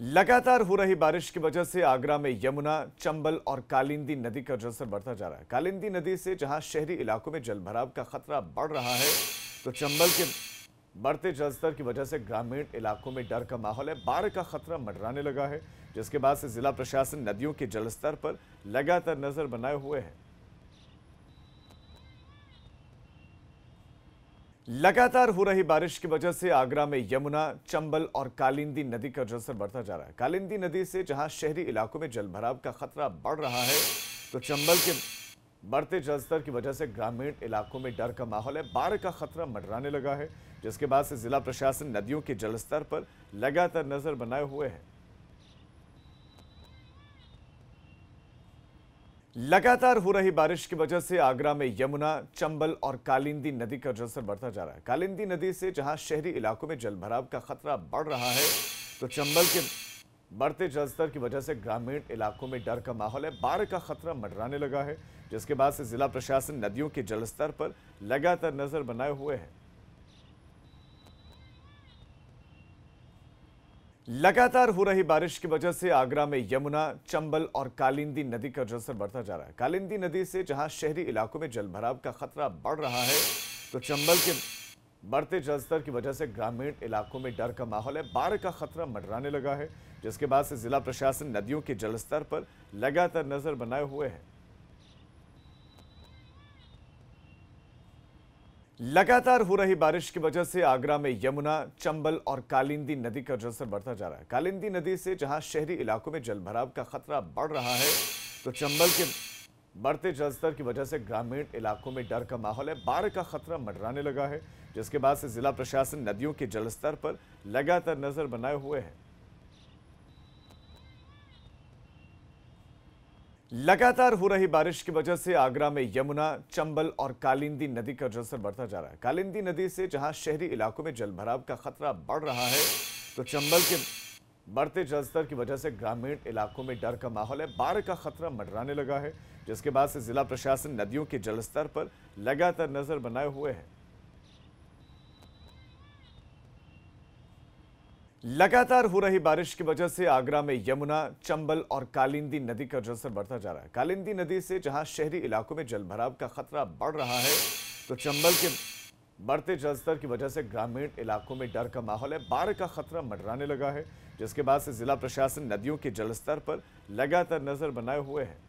लगातार हो रही बारिश की वजह से आगरा में यमुना चंबल और कालिंदी नदी का जलस्तर बढ़ता जा रहा है कालिंदी नदी से जहां शहरी इलाकों में जलभराव का खतरा बढ़ रहा है तो चंबल के बढ़ते जलस्तर की वजह से ग्रामीण इलाकों में डर का माहौल है बाढ़ का खतरा मंडराने लगा है जिसके बाद से जिला प्रशासन नदियों के जलस्तर पर लगातार नजर बनाए हुए है लगातार हो रही बारिश की वजह से आगरा में यमुना चंबल और कालिंदी नदी का जलस्तर बढ़ता जा रहा है कालिंदी नदी से जहां शहरी इलाकों में जलभराव का खतरा बढ़ रहा है तो चंबल के बढ़ते जलस्तर की वजह से ग्रामीण इलाकों में डर का माहौल है बाढ़ का खतरा मंडराने लगा है जिसके बाद से जिला प्रशासन नदियों के जलस्तर पर लगातार नजर बनाए हुए है लगातार हो रही बारिश की वजह से आगरा में यमुना चंबल और कालिंदी नदी का जलस्तर बढ़ता जा रहा है कालिंदी नदी से जहां शहरी इलाकों में जलभराव का खतरा बढ़ रहा है तो चंबल के बढ़ते जलस्तर की वजह से ग्रामीण इलाकों में डर का माहौल है बाढ़ का खतरा मंडराने लगा है जिसके बाद से जिला प्रशासन नदियों के जलस्तर पर लगातार नजर बनाए हुए है लगातार हो रही बारिश की वजह से आगरा में यमुना चंबल और कालिंदी नदी का जलस्तर बढ़ता जा रहा है कालिंदी नदी से जहां शहरी इलाकों में जलभराव का खतरा बढ़ रहा है तो चंबल के बढ़ते जलस्तर की वजह से ग्रामीण इलाकों में डर का माहौल है बाढ़ का खतरा मंडराने लगा है जिसके बाद से जिला प्रशासन नदियों के जलस्तर पर लगातार नजर बनाए हुए है लगातार हो रही बारिश की वजह से आगरा में यमुना चंबल और कालिंदी नदी का जलस्तर बढ़ता जा रहा है कालिंदी नदी से जहां शहरी इलाकों में जलभराव का खतरा बढ़ रहा है तो चंबल के बढ़ते जलस्तर की वजह से ग्रामीण इलाकों में डर का माहौल है बाढ़ का खतरा मंडराने लगा है जिसके बाद से जिला प्रशासन नदियों के जलस्तर पर लगातार नजर बनाए हुए है लगातार हो रही बारिश की वजह से आगरा में यमुना चंबल और कालिंदी नदी का जलस्तर बढ़ता जा रहा है कालिंदी नदी से जहां शहरी इलाकों में जलभराव का खतरा बढ़ रहा है तो चंबल के बढ़ते जलस्तर की वजह से ग्रामीण इलाकों में डर का माहौल है बाढ़ का खतरा मंडराने लगा है जिसके बाद से जिला प्रशासन नदियों के जलस्तर पर लगातार नजर बनाए हुए है लगातार हो रही बारिश की वजह से आगरा में यमुना चंबल और कालिंदी नदी का जलस्तर बढ़ता जा रहा है कालिंदी नदी से जहां शहरी इलाकों में जलभराव का खतरा बढ़ रहा है तो चंबल के बढ़ते जलस्तर की वजह से ग्रामीण इलाकों में डर का माहौल है बाढ़ का खतरा मंडराने लगा है जिसके बाद से जिला प्रशासन नदियों के जलस्तर पर लगातार नजर बनाए हुए है